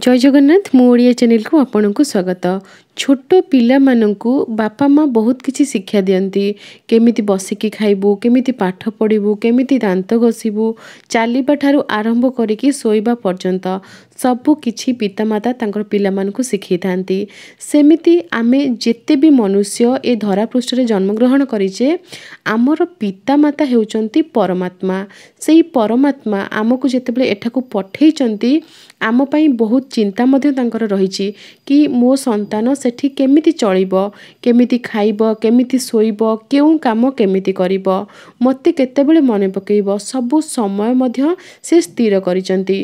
ଜୟ ଜଗନ୍ନାଥ ମୋ ଓଡ଼ିଆ ଚ୍ୟାନେଲକୁ ଆପଣଙ୍କୁ ସ୍ୱାଗତ ଛୋଟ ପିଲାମାନଙ୍କୁ ବାପା ମା' ବହୁତ କିଛି ଶିକ୍ଷା ଦିଅନ୍ତି କେମିତି ବସିକି ଖାଇବୁ କେମିତି ପାଠ ପଢ଼ିବୁ କେମିତି ଦାନ୍ତ ଘଷିବୁ ଚାଲିବା ଠାରୁ ଆରମ୍ଭ କରିକି ଶୋଇବା ପର୍ଯ୍ୟନ୍ତ ସବୁ କିଛି ପିତାମାତା ତାଙ୍କର ପିଲାମାନଙ୍କୁ ଶିଖେଇଥାନ୍ତି ସେମିତି ଆମେ ଯେତେ ବି ମନୁଷ୍ୟ ଏ ଧରାପୃଷ୍ଠରେ ଜନ୍ମଗ୍ରହଣ କରିଛେ ଆମର ପିତାମାତା ହେଉଛନ୍ତି ପରମାତ୍ମା ସେଇ ପରମାତ୍ମା ଆମକୁ ଯେତେବେଳେ ଏଠାକୁ ପଠେଇଛନ୍ତି ଆମ ପାଇଁ ବହୁତ ଚିନ୍ତା ମଧ୍ୟ ତାଙ୍କର ରହିଛି କି ମୋ ସନ୍ତାନ ସେଠି କେମିତି ଚଳିବ କେମିତି ଖାଇବ କେମିତି ଶୋଇବ କେଉଁ କାମ କେମିତି କରିବ ମୋତେ କେତେବେଳେ ମନେ ପକାଇବ ସବୁ ସମୟ ମଧ୍ୟ ସେ ସ୍ଥିର କରିଛନ୍ତି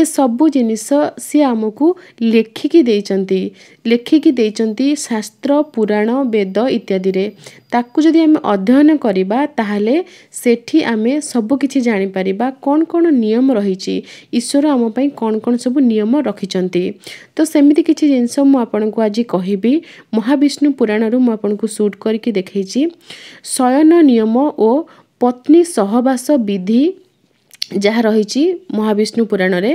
ଏସବୁ ଜିନିଷ ସିଏ ଆମକୁ ଲେଖିକି ଦେଇଛନ୍ତି ଲେଖିକି ଦେଇଛନ୍ତି ଶାସ୍ତ୍ର ପୁରାଣ ବେଦ ଇତ୍ୟାଦିରେ ତାକୁ ଯଦି ଆମେ ଅଧ୍ୟୟନ କରିବା ତାହେଲେ ସେଠି ଆମେ ସବୁକିଛି ଜାଣିପାରିବା କ'ଣ କ'ଣ ନିୟମ ରହିଛି ଈଶ୍ୱର ଆମ ପାଇଁ କ'ଣ କ'ଣ ସବୁ ନିୟମ ରଖିଛନ୍ତି ତ ସେମିତି କିଛି ଜିନିଷ ମୁଁ ଆପଣଙ୍କୁ ଆଜି କହିବି ମହାବିଷ୍ଣୁ ପୁରାଣରୁ ମୁଁ ଆପଣଙ୍କୁ ସୁଟ୍ କରିକି ଦେଖେଇଛି ଶୟନ ନିୟମ ଓ ପତ୍ନୀ ସହବାସ ବିଧି ଯାହା ରହିଛି ମହାବିଷ୍ଣୁ ପୁରାଣରେ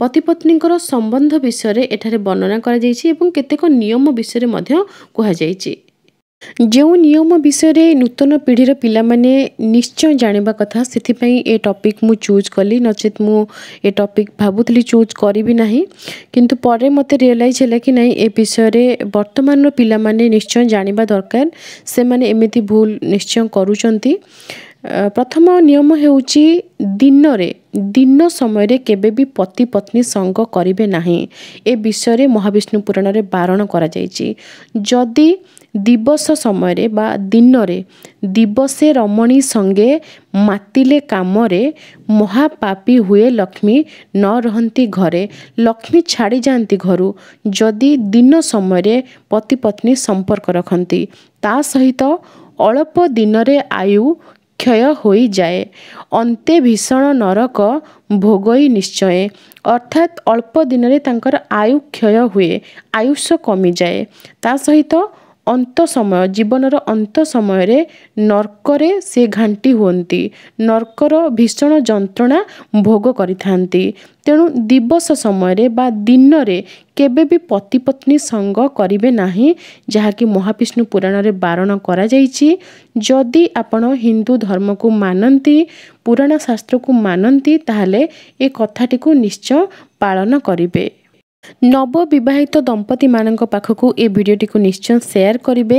ପତିପତ୍ନୀଙ୍କର ସମ୍ବନ୍ଧ ବିଷୟରେ ଏଠାରେ ବର୍ଣ୍ଣନା କରାଯାଇଛି ଏବଂ କେତେକ ନିୟମ ବିଷୟରେ ମଧ୍ୟ କୁହାଯାଇଛି ଯେଉଁ ନିୟମ ବିଷୟରେ ନୂତନ ପିଢ଼ିର ପିଲାମାନେ ନିଶ୍ଚୟ ଜାଣିବା କଥା ସେଥିପାଇଁ ଏ ଟପିକ୍ ମୁଁ ଚୁଜ୍ କଲି ନଚେତ୍ ମୁଁ ଏ ଟପିକ୍ ଭାବୁଥିଲି ଚୁଜ୍ କରିବି ନାହିଁ କିନ୍ତୁ ପରେ ମୋତେ ରିଏଲାଇଜ୍ ହେଲା କି ନାହିଁ ଏ ବିଷୟରେ ବର୍ତ୍ତମାନର ପିଲାମାନେ ନିଶ୍ଚୟ ଜାଣିବା ଦରକାର ସେମାନେ ଏମିତି ଭୁଲ ନିଶ୍ଚୟ କରୁଛନ୍ତି ପ୍ରଥମ ନିୟମ ହେଉଛି ଦିନରେ ଦିନ ସମୟରେ କେବେ ବି ପତି ପତ୍ନୀ ସଙ୍ଗ କରିବେ ନାହିଁ ଏ ବିଷୟରେ ମହାବିଷ୍ଣୁ ପୁରାଣରେ ବାରଣ କରାଯାଇଛି ଯଦି ଦିବସ ସମୟରେ ବା ଦିନରେ ଦିବସେ ରମଣୀ ସଙ୍ଗେ ମାତିଲେ କାମରେ ମହାପାପି ହୁଏ ଲକ୍ଷ୍ମୀ ନ ରହନ୍ତି ଘରେ ଲକ୍ଷ୍ମୀ ଛାଡ଼ି ଯାଆନ୍ତି ଘରୁ ଯଦି ଦିନ ସମୟରେ ପତି ପତ୍ନୀ ସମ୍ପର୍କ ରଖନ୍ତି ତା ସହିତ ଅଳ୍ପ ଦିନରେ ଆୟୁ କ୍ଷୟ ହୋଇଯାଏ ଅନ୍ତେ ଭୀଷଣ ନରକ ଭୋଗଇ ନିଶ୍ଚୟ ଅର୍ଥାତ୍ ଅଳ୍ପ ଦିନରେ ତାଙ୍କର ଆୟୁ କ୍ଷୟ ହୁଏ ଆୟୁଷ କମିଯାଏ ତା ସହିତ ଅନ୍ତ ସମୟ ଜୀବନର ଅନ୍ତ ସମୟରେ ନର୍କରେ ସେ ଘାଣ୍ଟି ହୁଅନ୍ତି ନର୍କର ଭୀଷଣ ଯନ୍ତ୍ରଣା ଭୋଗ କରିଥାନ୍ତି ତେଣୁ ଦିବସ ସମୟରେ ବା ଦିନରେ କେବେ ବି ପତି ପତ୍ନୀ ସଙ୍ଗ କରିବେ ନାହିଁ ଯାହାକି ମହାବିଷ୍ଣୁ ପୁରାଣରେ ବାରଣ କରାଯାଇଛି ଯଦି ଆପଣ ହିନ୍ଦୁ ଧର୍ମକୁ ମାନନ୍ତି ପୁରାଣ ଶାସ୍ତ୍ରକୁ ମାନନ୍ତି ତାହେଲେ ଏ କଥାଟିକୁ ନିଶ୍ଚୟ ପାଳନ କରିବେ ନବବିବାହିତ ଦମ୍ପତିମାନଙ୍କ ପାଖକୁ ଏ ଭିଡ଼ିଓଟିକୁ ନିଶ୍ଚୟ ସେୟାର କରିବେ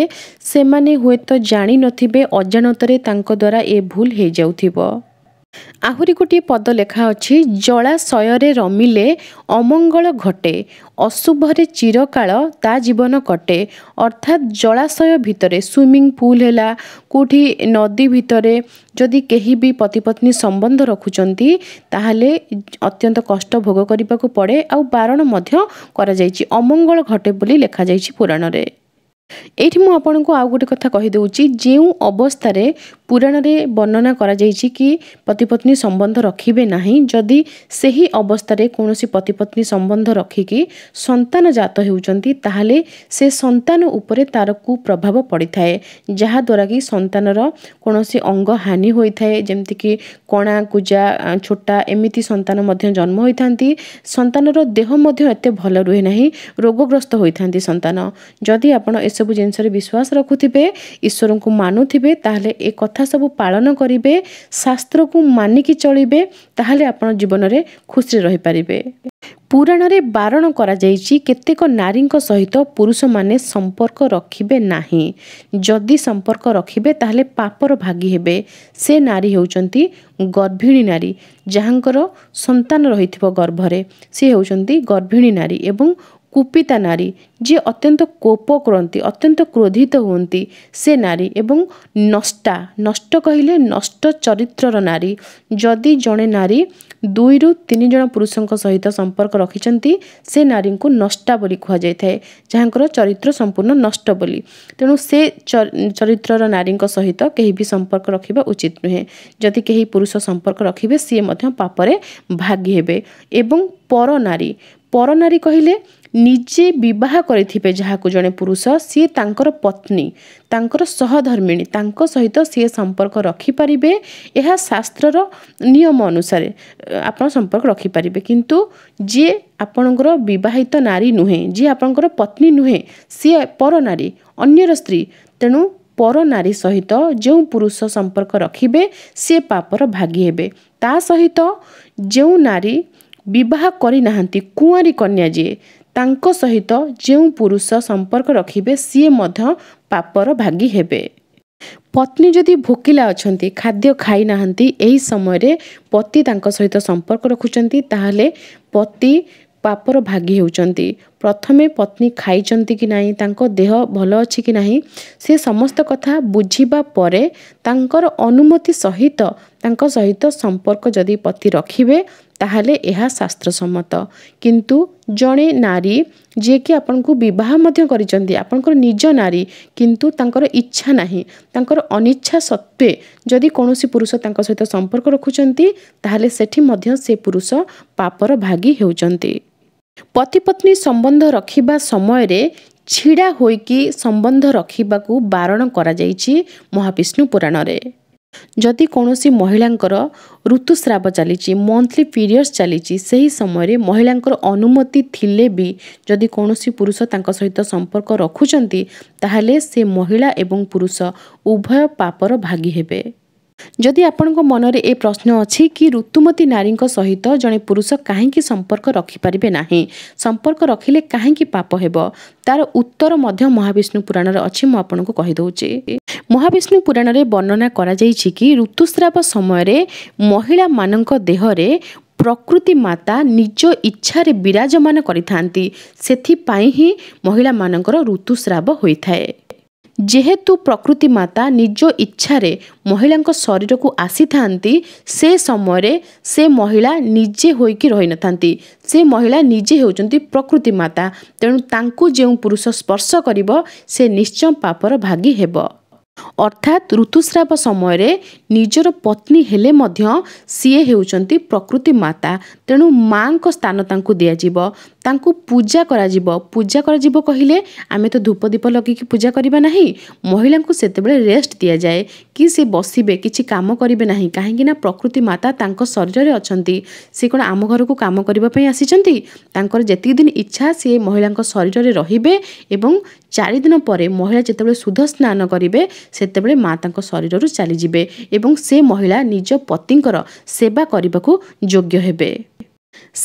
ସେମାନେ ହୁଏତ ଜାଣିନଥିବେ ଅଜାଣତରେ ତାଙ୍କ ଦ୍ୱାରା ଏ ଭୁଲ ହୋଇଯାଉଥିବ ଆହୁରି ଗୋଟିଏ ପଦ ଲେଖା ଅଛି ଜଳାଶୟରେ ରମିଲେ ଅମଙ୍ଗଳ ଘଟେ ଅଶୁଭରେ ଚିରକାଳ ତା ଜୀବନ କଟେ ଅର୍ଥାତ୍ ଜଳାଶୟ ଭିତରେ ସୁଇମିଂ ପୁଲ୍ ହେଲା କେଉଁଠି ନଦୀ ଭିତରେ ଯଦି କେହି ବି ପତିପତ୍ନୀ ସମ୍ବନ୍ଧ ରଖୁଛନ୍ତି ତାହେଲେ ଅତ୍ୟନ୍ତ କଷ୍ଟ ଭୋଗ କରିବାକୁ ପଡ଼େ ଆଉ ବାରଣ ମଧ୍ୟ କରାଯାଇଛି ଅମଙ୍ଗଳ ଘଟେ ବୋଲି ଲେଖାଯାଇଛି ପୁରାଣରେ ଏଇଠି ମୁଁ ଆପଣଙ୍କୁ ଆଉ ଗୋଟେ କଥା କହିଦେଉଛି ଯେଉଁ ଅବସ୍ଥାରେ ପୁରାଣରେ ବର୍ଣ୍ଣନା କରାଯାଇଛି କି ପତିପତ୍ନୀ ସମ୍ବନ୍ଧ ରଖିବେ ନାହିଁ ଯଦି ସେହି ଅବସ୍ଥାରେ କୌଣସି ପତିପତ୍ନୀ ସମ୍ବନ୍ଧ ରଖିକି ସନ୍ତାନ ଜାତ ହେଉଛନ୍ତି ତାହେଲେ ସେ ସନ୍ତାନ ଉପରେ ତା'ର କୁପ୍ରଭାବ ପଡ଼ିଥାଏ ଯାହାଦ୍ୱାରା କି ସନ୍ତାନର କୌଣସି ଅଙ୍ଗ ହାନି ହୋଇଥାଏ ଯେମିତିକି କଣା କୁଜା ଛୋଟା ଏମିତି ସନ୍ତାନ ମଧ୍ୟ ଜନ୍ମ ହୋଇଥାନ୍ତି ସନ୍ତାନର ଦେହ ମଧ୍ୟ ଏତେ ଭଲ ରୁହେ ନାହିଁ ରୋଗଗ୍ରସ୍ତ ହୋଇଥାନ୍ତି ସନ୍ତାନ ଯଦି ଆପଣ ଏସବୁ ଏସବୁ ଜିନିଷରେ ବିଶ୍ୱାସ ରଖୁଥିବେ ଈଶ୍ୱରଙ୍କୁ ମାନୁଥିବେ ତାହେଲେ ଏ କଥା ସବୁ ପାଳନ କରିବେ ଶାସ୍ତ୍ରକୁ ମାନିକି ଚଳିବେ ତାହେଲେ ଆପଣ ଜୀବନରେ ଖୁସିରେ ରହିପାରିବେ ପୁରାଣରେ ବାରଣ କରାଯାଇଛି କେତେକ ନାରୀଙ୍କ ସହିତ ପୁରୁଷମାନେ ସମ୍ପର୍କ ରଖିବେ ନାହିଁ ଯଦି ସମ୍ପର୍କ ରଖିବେ ତାହେଲେ ପାପର ଭାଗି ହେବେ ସେ ନାରୀ ହେଉଛନ୍ତି ଗର୍ଭିଣୀ ନାରୀ ଯାହାଙ୍କର ସନ୍ତାନ ରହିଥିବ ଗର୍ଭରେ ସେ ହେଉଛନ୍ତି ଗର୍ଭିଣୀ ନାରୀ ଏବଂ କୁପିତା ନାରୀ ଯିଏ ଅତ୍ୟନ୍ତ କୋପ କରନ୍ତି ଅତ୍ୟନ୍ତ କ୍ରୋଧିତ ହୁଅନ୍ତି ସେ ନାରୀ ଏବଂ ନଷ୍ଟା ନଷ୍ଟ କହିଲେ ନଷ୍ଟ ଚରିତ୍ରର ନାରୀ ଯଦି ଜଣେ ନାରୀ ଦୁଇରୁ ତିନି ଜଣ ପୁରୁଷଙ୍କ ସହିତ ସମ୍ପର୍କ ରଖିଛନ୍ତି ସେ ନାରୀଙ୍କୁ ନଷ୍ଟା ବୋଲି କୁହାଯାଇଥାଏ ଯାହାଙ୍କର ଚରିତ୍ର ସମ୍ପୂର୍ଣ୍ଣ ନଷ୍ଟ ବୋଲି ତେଣୁ ସେ ଚରିତ୍ରର ନାରୀଙ୍କ ସହିତ କେହି ବି ସମ୍ପର୍କ ରଖିବା ଉଚିତ ନୁହେଁ ଯଦି କେହି ପୁରୁଷ ସମ୍ପର୍କ ରଖିବେ ସିଏ ମଧ୍ୟ ପାପରେ ଭାଗି ହେବେ ଏବଂ ପରନାରୀ ପରନାରୀ କହିଲେ ନିଜେ ବିବାହ କରିଥିବେ ଯାହାକୁ ଜଣେ ପୁରୁଷ ସିଏ ତାଙ୍କର ପତ୍ନୀ ତାଙ୍କର ସହଧର୍ମିଣୀ ତାଙ୍କ ସହିତ ସିଏ ସମ୍ପର୍କ ରଖିପାରିବେ ଏହା ଶାସ୍ତ୍ରର ନିୟମ ଅନୁସାରେ ଆପଣ ସମ୍ପର୍କ ରଖିପାରିବେ କିନ୍ତୁ ଯିଏ ଆପଣଙ୍କର ବିବାହିତ ନାରୀ ନୁହେଁ ଯିଏ ଆପଣଙ୍କର ପତ୍ନୀ ନୁହେଁ ସିଏ ପର ନାରୀ ଅନ୍ୟର ସ୍ତ୍ରୀ ତେଣୁ ପର ନାରୀ ସହିତ ଯେଉଁ ପୁରୁଷ ସମ୍ପର୍କ ରଖିବେ ସିଏ ପାପର ଭାଗି ହେବେ ତା ସହିତ ଯେଉଁ ନାରୀ ବିବାହ କରିନାହାନ୍ତି କୁଆଁରୀ କନ୍ୟା ଯିଏ ତାଙ୍କ ସହିତ ଯେଉଁ ପୁରୁଷ ସମ୍ପର୍କ ରଖିବେ ସିଏ ମଧ୍ୟ ପାପର ଭାଗୀ ହେବେ ପତ୍ନୀ ଯଦି ଭୋକିଲା ଅଛନ୍ତି ଖାଦ୍ୟ ଖାଇନାହାନ୍ତି ଏହି ସମୟରେ ପତି ତାଙ୍କ ସହିତ ସମ୍ପର୍କ ରଖୁଛନ୍ତି ତାହେଲେ ପତି ପାପର ଭାଗି ହେଉଛନ୍ତି ପ୍ରଥମେ ପତ୍ନୀ ଖାଇଛନ୍ତି କି ନାହିଁ ତାଙ୍କ ଦେହ ଭଲ ଅଛି କି ନାହିଁ ସେ ସମସ୍ତ କଥା ବୁଝିବା ପରେ ତାଙ୍କର ଅନୁମତି ସହିତ ତାଙ୍କ ସହିତ ସମ୍ପର୍କ ଯଦି ପତି ରଖିବେ ତାହେଲେ ଏହା ଶାସ୍ତ୍ରସମ୍ମତ କିନ୍ତୁ ଜଣେ ନାରୀ ଯିଏକି ଆପଣଙ୍କୁ ବିବାହ ମଧ୍ୟ କରିଛନ୍ତି ଆପଣଙ୍କର ନିଜ ନାରୀ କିନ୍ତୁ ତାଙ୍କର ଇଚ୍ଛା ନାହିଁ ତାଙ୍କର ଅନିଚ୍ଛା ସତ୍ତ୍ୱେ ଯଦି କୌଣସି ପୁରୁଷ ତାଙ୍କ ସହିତ ସମ୍ପର୍କ ରଖୁଛନ୍ତି ତାହେଲେ ସେଠି ମଧ୍ୟ ସେ ପୁରୁଷ ପାପର ଭାଗି ହେଉଛନ୍ତି ପତି ପତ୍ନୀ ସମ୍ବନ୍ଧ ରଖିବା ସମୟରେ ଛିଡ଼ା ହୋଇକି ସମ୍ବନ୍ଧ ରଖିବାକୁ ବାରଣ କରାଯାଇଛି ମହାବିଷ୍ଣୁ ପୁରାଣରେ ଯଦି କୌଣସି ମହିଳାଙ୍କର ଋତୁସ୍ରାବ ଚାଲିଛି ମନ୍ଥଲି ପିରିୟଡ଼ସ୍ ଚାଲିଛି ସେହି ସମୟରେ ମହିଳାଙ୍କର ଅନୁମତି ଥିଲେ ବି ଯଦି କୌଣସି ପୁରୁଷ ତାଙ୍କ ସହିତ ସମ୍ପର୍କ ରଖୁଛନ୍ତି ତାହେଲେ ସେ ମହିଳା ଏବଂ ପୁରୁଷ ଉଭୟ ପାପର ଭାଗି ହେବେ ଯଦି ଆପଣଙ୍କ ମନରେ ଏ ପ୍ରଶ୍ନ ଅଛି କି ଋତୁମତୀ ନାରୀଙ୍କ ସହିତ ଜଣେ ପୁରୁଷ କାହିଁକି ସମ୍ପର୍କ ରଖିପାରିବେ ନାହିଁ ସମ୍ପର୍କ ରଖିଲେ କାହିଁକି ପାପ ହେବ ତାର ଉତ୍ତର ମଧ୍ୟ ମହାବିଷ୍ଣୁ ପୁରାଣରେ ଅଛି ମୁଁ ଆପଣଙ୍କୁ କହିଦେଉଛି ମହାବିଷ୍ଣୁ ପୁରାଣରେ ବର୍ଣ୍ଣନା କରାଯାଇଛି କି ଋତୁସ୍ରାବ ସମୟରେ ମହିଳାମାନଙ୍କ ଦେହରେ ପ୍ରକୃତି ମାତା ନିଜ ଇଚ୍ଛାରେ ବିରାଜମାନ କରିଥାନ୍ତି ସେଥିପାଇଁ ହିଁ ମହିଳାମାନଙ୍କର ଋତୁସ୍ରାବ ହୋଇଥାଏ ଯେହେତୁ ପ୍ରକୃତି ମାତା ନିଜ ଇଚ୍ଛାରେ ମହିଳାଙ୍କ ଶରୀରକୁ ଆସିଥାନ୍ତି ସେ ସମୟରେ ସେ ମହିଳା ନିଜେ ହୋଇକି ରହିନଥାନ୍ତି ସେ ମହିଳା ନିଜେ ହେଉଛନ୍ତି ପ୍ରକୃତି ମାତା ତେଣୁ ତାଙ୍କୁ ଯେଉଁ ପୁରୁଷ ସ୍ପର୍ଶ କରିବ ସେ ନିଶ୍ଚୟ ପାପର ଭାଗୀ ହେବ ଅର୍ଥାତ୍ ଋତୁସ୍ରାବ ସମୟରେ ନିଜର ପତ୍ନୀ ହେଲେ ମଧ୍ୟ ସିଏ ହେଉଛନ୍ତି ପ୍ରକୃତି ମାତା ତେଣୁ ମାଆଙ୍କ ସ୍ଥାନ ତାଙ୍କୁ ଦିଆଯିବ ତାଙ୍କୁ ପୂଜା କରାଯିବ ପୂଜା କରାଯିବ କହିଲେ ଆମେ ତ ଧୂପ ଦୀପ ଲଗାଇକି ପୂଜା କରିବା ନାହିଁ ମହିଳାଙ୍କୁ ସେତେବେଳେ ରେଷ୍ଟ ଦିଆଯାଏ କି ସେ ବସିବେ କିଛି କାମ କରିବେ ନାହିଁ କାହିଁକିନା ପ୍ରକୃତି ମାତା ତାଙ୍କ ଶରୀରରେ ଅଛନ୍ତି ସେ କ'ଣ ଆମ ଘରକୁ କାମ କରିବା ପାଇଁ ଆସିଛନ୍ତି ତାଙ୍କର ଯେତିକି ଦିନ ଇଚ୍ଛା ସେ ମହିଳାଙ୍କ ଶରୀରରେ ରହିବେ ଏବଂ ଚାରିଦିନ ପରେ ମହିଳା ଯେତେବେଳେ ଶୁଦ୍ଧ ସ୍ନାନ କରିବେ ସେତେବେଳେ ମା ତାଙ୍କ ଶରୀରରୁ ଚାଲିଯିବେ ଏବଂ ସେ ମହିଳା ନିଜ ପତିଙ୍କର ସେବା କରିବାକୁ ଯୋଗ୍ୟ ହେବେ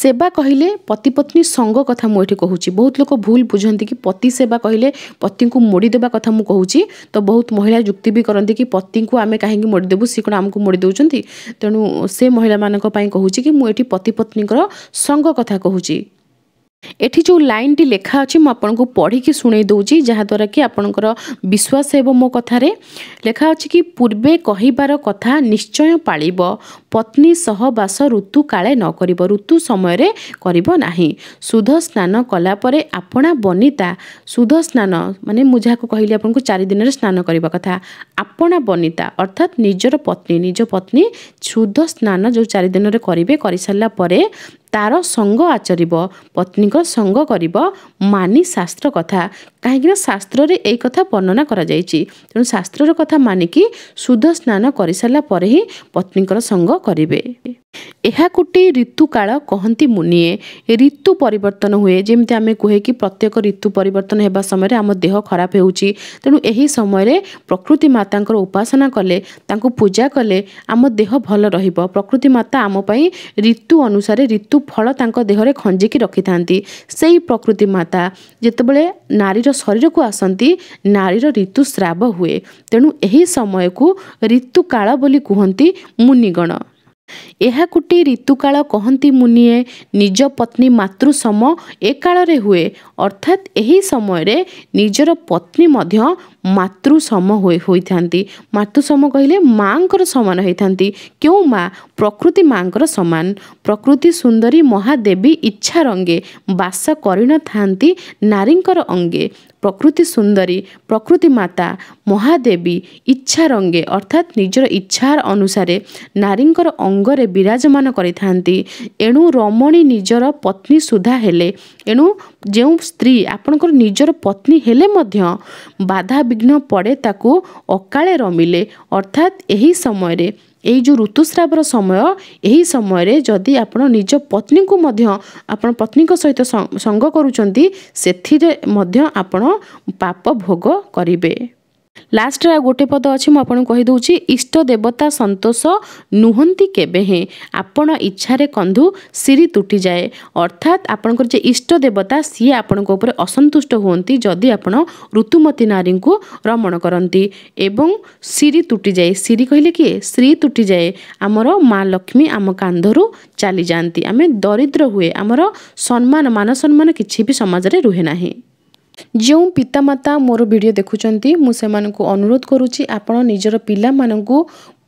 ସେବା କହିଲେ ପତି ପତ୍ନୀ ସଙ୍ଗ କଥା ମୁଁ ଏଠି କହୁଛି ବହୁତ ଲୋକ ଭୁଲ ବୁଝନ୍ତି କି ପତି ସେବା କହିଲେ ପତିଙ୍କୁ ମୋଡ଼ିଦେବା କଥା ମୁଁ କହୁଛି ତ ବହୁତ ମହିଳା ଯୁକ୍ତି ବି କରନ୍ତି କି ପତିଙ୍କୁ ଆମେ କାହିଁକି ମୋଡ଼ିଦେବୁ ସିଏ କ'ଣ ଆମକୁ ମୋଡ଼ି ଦେଉଛନ୍ତି ତେଣୁ ସେ ମହିଳାମାନଙ୍କ ପାଇଁ କହୁଛି କି ମୁଁ ଏଠି ପତି ପତ୍ନୀଙ୍କର ସଙ୍ଗ କଥା କହୁଛି ଏଠି ଯେଉଁ ଲାଇନ୍ଟି ଲେଖା ଅଛି ମୁଁ ଆପଣଙ୍କୁ ପଢ଼ିକି ଶୁଣେଇ ଦେଉଛି ଯାହାଦ୍ୱାରା କି ଆପଣଙ୍କର ବିଶ୍ୱାସ ହେବ ମୋ କଥାରେ ଲେଖା ଅଛି କି ପୂର୍ବେ କହିବାର କଥା ନିଶ୍ଚୟ ପାଳିବ ପତ୍ନୀ ସହ ବାସ ଋତୁ କାଳେ ନ କରିବ ଋତୁ ସମୟରେ କରିବ ନାହିଁ ଶୁଦ୍ଧ ସ୍ନାନ କଲାପରେ ଆପଣା ବନିତା ଶୁଦ୍ଧ ସ୍ନାନ ମାନେ ମୁଁ ଯାହାକୁ କହିଲି ଆପଣଙ୍କୁ ଚାରିଦିନରେ ସ୍ନାନ କରିବା କଥା ଆପଣା ବନିତା ଅର୍ଥାତ୍ ନିଜର ପତ୍ନୀ ନିଜ ପତ୍ନୀ ଶୁଦ୍ଧ ସ୍ନାନ ଯେଉଁ ଚାରିଦିନରେ କରିବେ କରିସାରିଲା ପରେ ତାର ସଙ୍ଗ ଆଚରିବ ପତ୍ନୀଙ୍କ ସଙ୍ଗ କରିବ ମାନି ଶାସ୍ତ୍ର କଥା କାହିଁକିନା ଶାସ୍ତ୍ରରେ ଏଇ କଥା ବର୍ଣ୍ଣନା କରାଯାଇଛି ତେଣୁ ଶାସ୍ତ୍ରର କଥା ମାନିକି ଶୁଦ୍ଧ ସ୍ନାନ କରିସାରିଲା ପରେ ହିଁ ପତ୍ନୀଙ୍କର ସଙ୍ଗ କରିବେ ଏହାକୁଟି ଋତୁକାଳ କହନ୍ତି ମୁନିଏ ଋତୁ ପରିବର୍ତ୍ତନ ହୁଏ ଯେମିତି ଆମେ କୁହେ କି ପ୍ରତ୍ୟେକ ଋତୁ ପରିବର୍ତ୍ତନ ହେବା ସମୟରେ ଆମ ଦେହ ଖରାପ ହେଉଛି ତେଣୁ ଏହି ସମୟରେ ପ୍ରକୃତି ମାତାଙ୍କର ଉପାସନା କଲେ ତାଙ୍କୁ ପୂଜା କଲେ ଆମ ଦେହ ଭଲ ରହିବ ପ୍ରକୃତି ମାତା ଆମ ପାଇଁ ଋତୁ ଅନୁସାରେ ଋତୁ ଫଳ ତାଙ୍କ ଦେହରେ ଖଞ୍ଜିକି ରଖିଥାନ୍ତି ସେଇ ପ୍ରକୃତି ମାତା ଯେତେବେଳେ ନାରୀର ଶରୀରକୁ ଆସନ୍ତି ନାରୀର ଋତୁସ୍ରାବ ହୁଏ ତେଣୁ ଏହି ସମୟକୁ ଋତୁକାଳ ବୋଲି କୁହନ୍ତି ମୁନିଗଣ ଏହାକୁଟି ଋତୁକାଳ କହନ୍ତି ମୁନିଏ ନିଜ ପତ୍ନୀ ମାତୃସମ ଏ କାଳରେ ହୁଏ ଅର୍ଥାତ୍ ଏହି ସମୟରେ ନିଜର ପତ୍ନୀ ମଧ୍ୟ ମାତୃସମ ହୋଇଥାନ୍ତି ମାତୃସମ କହିଲେ ମାଆଙ୍କର ସମାନ ହୋଇଥାନ୍ତି କେଉଁ ମା ପ୍ରକୃତି ମା'ଙ୍କର ସମାନ ପ୍ରକୃତି ସୁନ୍ଦରୀ ମହାଦେବୀ ଇଚ୍ଛା ରଙ୍ଗେ ବାସ କରିନଥାନ୍ତି ନାରୀଙ୍କର ଅଙ୍ଗେ ପ୍ରକୃତି ସୁନ୍ଦରୀ ପ୍ରକୃତି ମାତା ମହାଦେବୀ ଇଚ୍ଛା ରଙ୍ଗେ ଅର୍ଥାତ୍ ନିଜର ଇଚ୍ଛା ଅନୁସାରେ ନାରୀଙ୍କର ଅଙ୍ଗରେ ବିରାଜମାନ କରିଥାନ୍ତି ଏଣୁ ରମଣୀ ନିଜର ପତ୍ନୀ ସୁଦ୍ଧା ହେଲେ ଏଣୁ ଯେଉଁ ସ୍ତ୍ରୀ ଆପଣଙ୍କର ନିଜର ପତ୍ନୀ ହେଲେ ମଧ୍ୟ ବାଧା ବିଘ୍ନ ପଡ଼େ ତାକୁ ଅକାଳେ ରମିଲେ ଅର୍ଥାତ୍ ଏହି ସମୟରେ ଏହି ଯେଉଁ ଋତୁସ୍ରାବର ସମୟ ଏହି ସମୟରେ ଯଦି ଆପଣ ନିଜ ପତ୍ନୀଙ୍କୁ ମଧ୍ୟ ଆପଣ ପତ୍ନୀଙ୍କ ସହିତ ସଙ୍ଗ କରୁଛନ୍ତି ସେଥିରେ ମଧ୍ୟ ଆପଣ ପାପ ଭୋଗ କରିବେ ଲାଷ୍ଟରେ ଆଉ ଗୋଟେ ପଦ ଅଛି ମୁଁ ଆପଣଙ୍କୁ କହିଦେଉଛି ଇଷ୍ଟ ଦେବତା ସନ୍ତୋଷ ନୁହନ୍ତି କେବେ ହେଁ ଆପଣ ଇଚ୍ଛାରେ କନ୍ଧୁ ସିରି ତୁଟିଯାଏ ଅର୍ଥାତ୍ ଆପଣଙ୍କର ଯେ ଇଷ୍ଟ ଦେବତା ସିଏ ଆପଣଙ୍କ ଉପରେ ଅସନ୍ତୁଷ୍ଟ ହୁଅନ୍ତି ଯଦି ଆପଣ ଋତୁମତୀ ନାରୀଙ୍କୁ ରମଣ କରନ୍ତି ଏବଂ ସିରି ତୁଟିଯାଏ ସିରି କହିଲେ କିଏ ସ୍ତ୍ରୀ ତୁଟିଯାଏ ଆମର ମା ଲକ୍ଷ୍ମୀ ଆମ କାନ୍ଧରୁ ଚାଲିଯାଆନ୍ତି ଆମେ ଦରିଦ୍ର ହୁଏ ଆମର ସମ୍ମାନ ମାନ ସମ୍ମାନ କିଛି ବି ସମାଜରେ ରୁହେ ନାହିଁ ଯେଉଁ ପିତାମାତା ମୋର ଭିଡ଼ିଓ ଦେଖୁଛନ୍ତି ମୁଁ ସେମାନଙ୍କୁ ଅନୁରୋଧ କରୁଛି ଆପଣ ନିଜର ପିଲାମାନଙ୍କୁ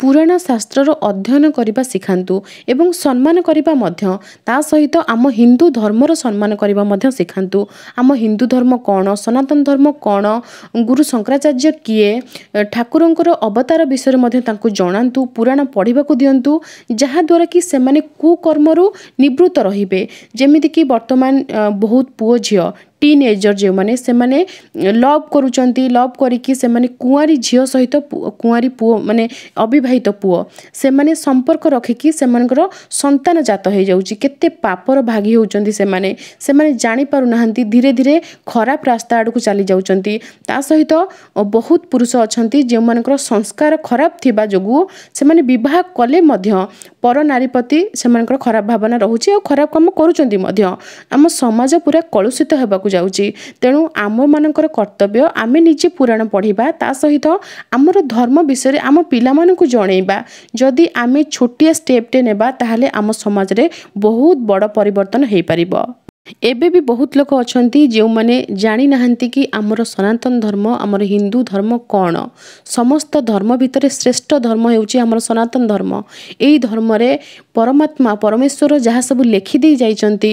ପୁରାଣ ଶାସ୍ତ୍ରର ଅଧ୍ୟୟନ କରିବା ଶିଖାନ୍ତୁ ଏବଂ ସମ୍ମାନ କରିବା ମଧ୍ୟ ତା ସହିତ ଆମ ହିନ୍ଦୁ ଧର୍ମର ସମ୍ମାନ କରିବା ମଧ୍ୟ ଶିଖାନ୍ତୁ ଆମ ହିନ୍ଦୁ ଧର୍ମ କ'ଣ ସନାତନ ଧର୍ମ କ'ଣ ଗୁରୁ ଶଙ୍କରାଚାର୍ଯ୍ୟ କିଏ ଠାକୁରଙ୍କର ଅବତାର ବିଷୟରେ ମଧ୍ୟ ତାଙ୍କୁ ଜଣାନ୍ତୁ ପୁରାଣ ପଢ଼ିବାକୁ ଦିଅନ୍ତୁ ଯାହାଦ୍ୱାରା କି ସେମାନେ କୁକର୍ମରୁ ନିବୃତ୍ତ ରହିବେ ଯେମିତିକି ବର୍ତ୍ତମାନ ବହୁତ ପୁଅ ଝିଅ ଟିନେଜର ଯେଉଁମାନେ ସେମାନେ ଲଭ୍ କରୁଛନ୍ତି ଲଭ୍ କରିକି ସେମାନେ କୁଆଁରୀ ଝିଅ ସହିତ କୁଆଁରୀ ପୁଅ ମାନେ ଅବିବାହିତ ପୁଅ ସେମାନେ ସମ୍ପର୍କ ରଖିକି ସେମାନଙ୍କର ସନ୍ତାନ ଜାତ ହେଇଯାଉଛି କେତେ ପାପର ଭାଗି ହେଉଛନ୍ତି ସେମାନେ ସେମାନେ ଜାଣିପାରୁନାହାନ୍ତି ଧୀରେ ଧୀରେ ଖରାପ ରାସ୍ତା ଆଡ଼କୁ ଚାଲି ଯାଉଛନ୍ତି ତା ସହିତ ବହୁତ ପୁରୁଷ ଅଛନ୍ତି ଯେଉଁମାନଙ୍କର ସଂସ୍କାର ଖରାପ ଥିବା ଯୋଗୁଁ ସେମାନେ ବିବାହ କଲେ ମଧ୍ୟ ପର ନାରୀ ପ୍ରତି ସେମାନଙ୍କର ଖରାପ ଭାବନା ରହୁଛି ଆଉ ଖରାପ କାମ କରୁଛନ୍ତି ମଧ୍ୟ ଆମ ସମାଜ ପୁରା କଳୁଷିତ ହେବାକୁ ଯାଉଛି ତେଣୁ ଆମମାନଙ୍କର କର୍ତ୍ତବ୍ୟ ଆମେ ନିଜେ ପୁରାଣ ପଢ଼ିବା ତା ସହିତ ଆମର ଧର୍ମ ବିଷୟରେ ଆମ ପିଲାମାନଙ୍କୁ ଜଣେଇବା ଯଦି ଆମେ ଛୋଟିଆ ଷ୍ଟେପ୍ଟେ ନେବା ତାହେଲେ ଆମ ସମାଜରେ ବହୁତ ବଡ଼ ପରିବର୍ତ୍ତନ ହୋଇପାରିବ ଏବେ ବି ବହୁତ ଲୋକ ଅଛନ୍ତି ଯେଉଁମାନେ ଜାଣିନାହାନ୍ତି କି ଆମର ସନାତନ ଧର୍ମ ଆମର ହିନ୍ଦୁ ଧର୍ମ କ'ଣ ସମସ୍ତ ଧର୍ମ ଭିତରେ ଶ୍ରେଷ୍ଠ ଧର୍ମ ହେଉଛି ଆମର ସନାତନ ଧର୍ମ ଏହି ଧର୍ମରେ ପରମାତ୍ମା ପରମେଶ୍ୱର ଯାହା ସବୁ ଲେଖି ଦେଇ ଯାଇଛନ୍ତି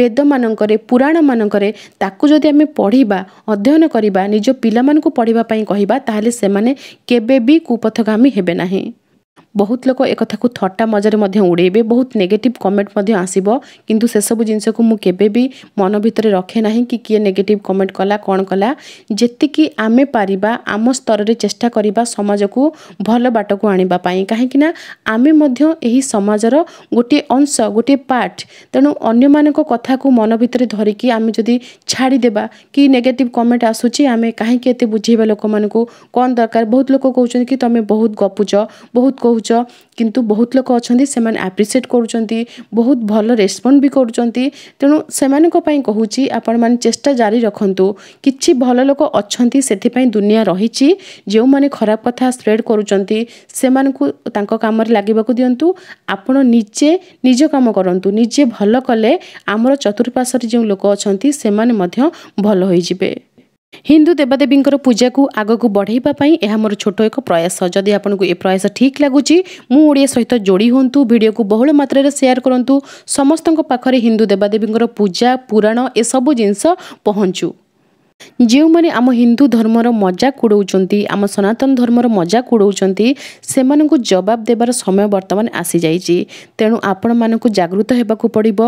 ବେଦମାନଙ୍କରେ ପୁରାଣମାନଙ୍କରେ ତାକୁ ଯଦି ଆମେ ପଢ଼ିବା ଅଧ୍ୟୟନ କରିବା ନିଜ ପିଲାମାନଙ୍କୁ ପଢ଼ିବା ପାଇଁ କହିବା ତାହେଲେ ସେମାନେ କେବେ ବି କୁପଥଗାମୀ ହେବେ ନାହିଁ ବହୁତ ଲୋକ ଏକଥାକୁ ଥଟ୍ଟା ମଜାରେ ମଧ୍ୟ ଉଡ଼େଇବେ ବହୁତ ନେଗେଟିଭ୍ କମେଣ୍ଟ ମଧ୍ୟ ଆସିବ କିନ୍ତୁ ସେସବୁ ଜିନିଷକୁ ମୁଁ କେବେ ବି ମନ ଭିତରେ ରଖେ ନାହିଁ କି କିଏ ନେଗେଟିଭ୍ କମେଣ୍ଟ କଲା କ'ଣ କଲା ଯେତିକି ଆମେ ପାରିବା ଆମ ସ୍ତରରେ ଚେଷ୍ଟା କରିବା ସମାଜକୁ ଭଲ ବାଟକୁ ଆଣିବା ପାଇଁ କାହିଁକିନା ଆମେ ମଧ୍ୟ ଏହି ସମାଜର ଗୋଟିଏ ଅଂଶ ଗୋଟିଏ ପାର୍ଟ ତେଣୁ ଅନ୍ୟମାନଙ୍କ କଥାକୁ ମନ ଭିତରେ ଧରିକି ଆମେ ଯଦି ଛାଡ଼ିଦେବା କି ନେଗେଟିଭ୍ କମେଣ୍ଟ ଆସୁଛି ଆମେ କାହିଁକି ଏତେ ବୁଝେଇବା ଲୋକମାନଙ୍କୁ କ'ଣ ଦରକାର ବହୁତ ଲୋକ କହୁଛନ୍ତି କି ତୁମେ ବହୁତ ଗପୁଛ ବହୁତ କହୁଛ ଦେଉଛ କିନ୍ତୁ ବହୁତ ଲୋକ ଅଛନ୍ତି ସେମାନେ ଆପ୍ରିସିଏଟ୍ କରୁଛନ୍ତି ବହୁତ ଭଲ ରେସ୍ପଣ୍ଡ ବି କରୁଛନ୍ତି ତେଣୁ ସେମାନଙ୍କ ପାଇଁ କହୁଛି ଆପଣମାନେ ଚେଷ୍ଟା ଜାରି ରଖନ୍ତୁ କିଛି ଭଲ ଲୋକ ଅଛନ୍ତି ସେଥିପାଇଁ ଦୁନିଆ ରହିଛି ଯେଉଁମାନେ ଖରାପ କଥା ସ୍ପ୍ରେଡ୍ କରୁଛନ୍ତି ସେମାନଙ୍କୁ ତାଙ୍କ କାମରେ ଲାଗିବାକୁ ଦିଅନ୍ତୁ ଆପଣ ନିଜେ ନିଜ କାମ କରନ୍ତୁ ନିଜେ ଭଲ କଲେ ଆମର ଚତୁଃପାର୍ଶ୍ୱରେ ଯେଉଁ ଲୋକ ଅଛନ୍ତି ସେମାନେ ମଧ୍ୟ ଭଲ ହୋଇଯିବେ ହିନ୍ଦୁ ଦେବାଦେବୀଙ୍କର ପୂଜାକୁ ଆଗକୁ ବଢ଼ାଇବା ପାଇଁ ଏହା ମୋର ଛୋଟ ଏକ ପ୍ରୟାସ ଯଦି ଆପଣଙ୍କୁ ଏ ପ୍ରୟାସ ଠିକ୍ ଲାଗୁଛି ମୁଁ ଓଡ଼ିଆ ସହିତ ଯୋଡ଼ି ହୁଅନ୍ତୁ ଭିଡ଼ିଓକୁ ବହୁଳ ମାତ୍ରାରେ ସେୟାର କରନ୍ତୁ ସମସ୍ତଙ୍କ ପାଖରେ ହିନ୍ଦୁ ଦେବାଦେବୀଙ୍କର ପୂଜା ପୁରାଣ ଏସବୁ ଜିନିଷ ପହଞ୍ଚୁ ଯେଉଁମାନେ ଆମ ହିନ୍ଦୁ ଧର୍ମର ମଜା ଉଡ଼ଉଛନ୍ତି ଆମ ସନାତନ ଧର୍ମର ମଜା ଉଡ଼ଉଛନ୍ତି ସେମାନଙ୍କୁ ଜବାବ ଦେବାର ସମୟ ବର୍ତ୍ତମାନ ଆସିଯାଇଛି ତେଣୁ ଆପଣମାନଙ୍କୁ ଜାଗୃତ ହେବାକୁ ପଡ଼ିବ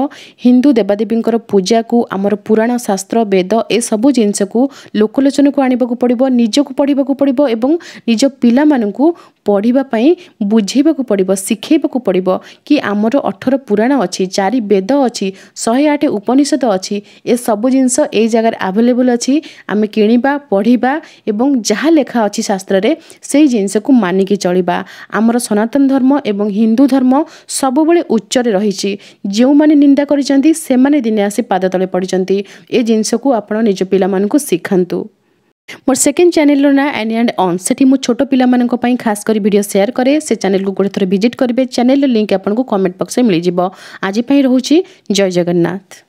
ହିନ୍ଦୁ ଦେବାଦେବୀଙ୍କର ପୂଜାକୁ ଆମର ପୁରାଣ ଶାସ୍ତ୍ର ବେଦ ଏସବୁ ଜିନିଷକୁ ଲୋକଲୋଚନକୁ ଆଣିବାକୁ ପଡ଼ିବ ନିଜକୁ ପଢ଼ିବାକୁ ପଡ଼ିବ ଏବଂ ନିଜ ପିଲାମାନଙ୍କୁ ପଢ଼ିବା ପାଇଁ ବୁଝେଇବାକୁ ପଡ଼ିବ ଶିଖେଇବାକୁ ପଡ଼ିବ କି ଆମର ଅଠର ପୁରାଣ ଅଛି ଚାରି ବେଦ ଅଛି ଶହେ ଆଠ ଉପନିଷଦ ଅଛି ଏସବୁ ଜିନିଷ ଏଇ ଜାଗାରେ ଆଭେଲେବୁଲ୍ ଅଛି ଆମେ କିଣିବା ପଢ଼ିବା ଏବଂ ଯାହା ଲେଖା ଅଛି ଶାସ୍ତ୍ରରେ ସେଇ ଜିନିଷକୁ ମାନିକି ଚଳିବା ଆମର ସନାତନ ଧର୍ମ ଏବଂ ହିନ୍ଦୁ ଧର୍ମ ସବୁବେଳେ ଉଚ୍ଚରେ ରହିଛି ଯେଉଁମାନେ ନିନ୍ଦା କରିଛନ୍ତି ସେମାନେ ଦିନେ ଆସି ପାଦ ତଳେ ପଡ଼ିଛନ୍ତି ଏ ଜିନିଷକୁ ଆପଣ ନିଜ ପିଲାମାନଙ୍କୁ ଶିଖାନ୍ତୁ ମୋର ସେକେଣ୍ଡ ଚ୍ୟାନେଲର ନାଁ ଆଣ୍ଡ ଆଣ୍ଡ ଅନ୍ ସେଠି ମୁଁ ଛୋଟ ପିଲାମାନଙ୍କ ପାଇଁ ଖାସ କରି ଭିଡ଼ିଓ ସେୟାର କରେ ସେ ଚ୍ୟାନେଲକୁ ଗୋଟେ ଥର ଭିଜିଟ୍ କରିବେ ଚ୍ୟାନେଲର ଲିଙ୍କ୍ ଆପଣଙ୍କୁ କମେଣ୍ଟ ବକ୍ସରେ ମିଳିଯିବ ଆଜି ପାଇଁ ରହୁଛି ଜୟ ଜଗନ୍ନାଥ